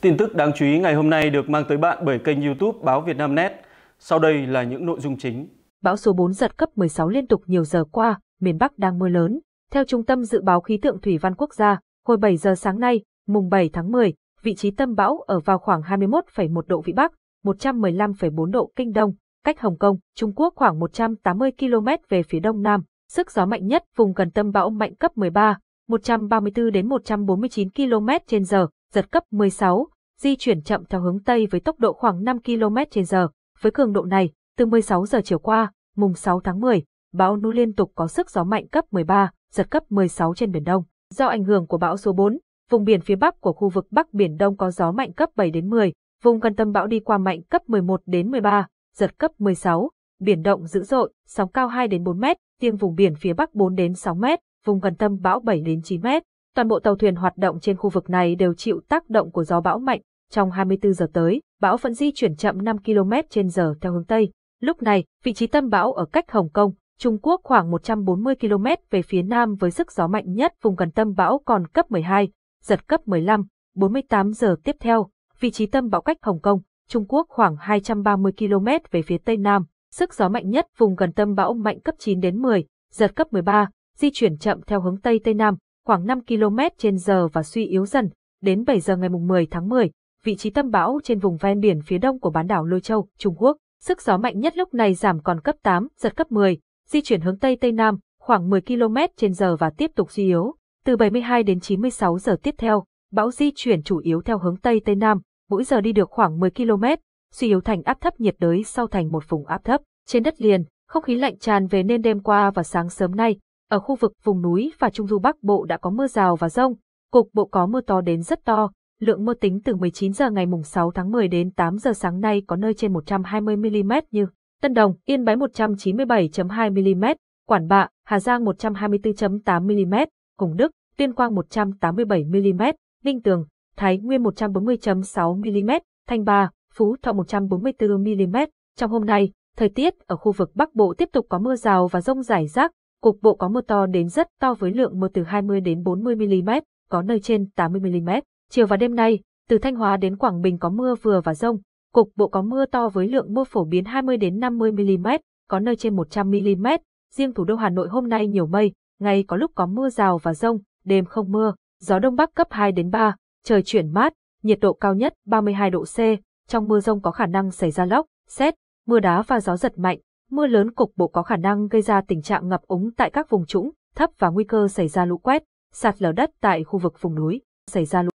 Tin tức đáng chú ý ngày hôm nay được mang tới bạn bởi kênh YouTube Báo Việt Nam Net. Sau đây là những nội dung chính. Bão số 4 giật cấp 16 liên tục nhiều giờ qua, miền Bắc đang mưa lớn. Theo Trung tâm Dự báo Khí tượng Thủy văn Quốc gia, hồi 7 giờ sáng nay, mùng 7 tháng 10, vị trí tâm bão ở vào khoảng 21,1 độ Vĩ Bắc, 115,4 độ Kinh Đông, cách Hồng Kông, Trung Quốc khoảng 180 km về phía đông nam. Sức gió mạnh nhất vùng gần tâm bão mạnh cấp 13, 134 đến 149 km h giật cấp 16, di chuyển chậm theo hướng Tây với tốc độ khoảng 5 km h Với cường độ này, từ 16 giờ chiều qua, mùng 6 tháng 10, bão Nu liên tục có sức gió mạnh cấp 13, giật cấp 16 trên Biển Đông. Do ảnh hưởng của bão số 4, vùng biển phía Bắc của khu vực Bắc Biển Đông có gió mạnh cấp 7 đến 10, vùng gần tâm bão đi qua mạnh cấp 11 đến 13, giật cấp 16, biển động dữ dội, sóng cao 2 đến 4 mét, riêng vùng biển phía Bắc 4 đến 6 mét, vùng gần tâm bão 7 đến 9 mét. Toàn bộ tàu thuyền hoạt động trên khu vực này đều chịu tác động của gió bão mạnh. Trong 24 giờ tới, bão vẫn di chuyển chậm 5 km trên giờ theo hướng Tây. Lúc này, vị trí tâm bão ở cách Hồng Kông, Trung Quốc khoảng 140 km về phía nam với sức gió mạnh nhất vùng gần tâm bão còn cấp 12, giật cấp 15, 48 giờ tiếp theo. Vị trí tâm bão cách Hồng Kông, Trung Quốc khoảng 230 km về phía tây nam, sức gió mạnh nhất vùng gần tâm bão mạnh cấp 9 đến 10, giật cấp 13, di chuyển chậm theo hướng tây tây nam, khoảng 5 km trên giờ và suy yếu dần, đến 7 giờ ngày 10 tháng 10, vị trí tâm bão trên vùng ven biển phía đông của bán đảo Lôi Châu, Trung Quốc. Sức gió mạnh nhất lúc này giảm còn cấp 8, giật cấp 10, di chuyển hướng Tây Tây Nam, khoảng 10 km trên giờ và tiếp tục suy yếu. Từ 72 đến 96 giờ tiếp theo, bão di chuyển chủ yếu theo hướng Tây Tây Nam, mỗi giờ đi được khoảng 10 km, suy yếu thành áp thấp nhiệt đới sau thành một vùng áp thấp. Trên đất liền, không khí lạnh tràn về nên đêm qua và sáng sớm nay, ở khu vực vùng núi và trung du Bắc Bộ đã có mưa rào và rông, cục bộ có mưa to đến rất to, lượng mưa tính từ 19 giờ ngày mùng 6 tháng 10 đến 8 giờ sáng nay có nơi trên 120 mm như Tân Đồng, Yên Bái 197.2 mm, Quản Bạ, Hà Giang 124.8 mm, Cùng Đức, Tuyên Quang 187 mm, Ninh Tường, Thái Nguyên 140.6 mm, Thanh Ba, Phú Thọ 144 mm. Trong hôm nay, thời tiết ở khu vực Bắc Bộ tiếp tục có mưa rào và rông rải rác, cục bộ có mưa to đến rất to với lượng mưa từ 20 đến 40 mm, có nơi trên 80 mm. Chiều và đêm nay, từ Thanh Hóa đến Quảng Bình có mưa vừa và rông, cục bộ có mưa to với lượng mưa phổ biến 20 đến 50 mm, có nơi trên 100 mm. Riêng thủ đô Hà Nội hôm nay nhiều mây, ngày có lúc có mưa rào và rông, đêm không mưa, gió đông bắc cấp 2 đến 3, trời chuyển mát, nhiệt độ cao nhất 32 độ C, trong mưa rông có khả năng xảy ra lốc, xét, mưa đá và gió giật mạnh, Mưa lớn cục bộ có khả năng gây ra tình trạng ngập úng tại các vùng trũng, thấp và nguy cơ xảy ra lũ quét, sạt lở đất tại khu vực vùng núi, xảy ra lũ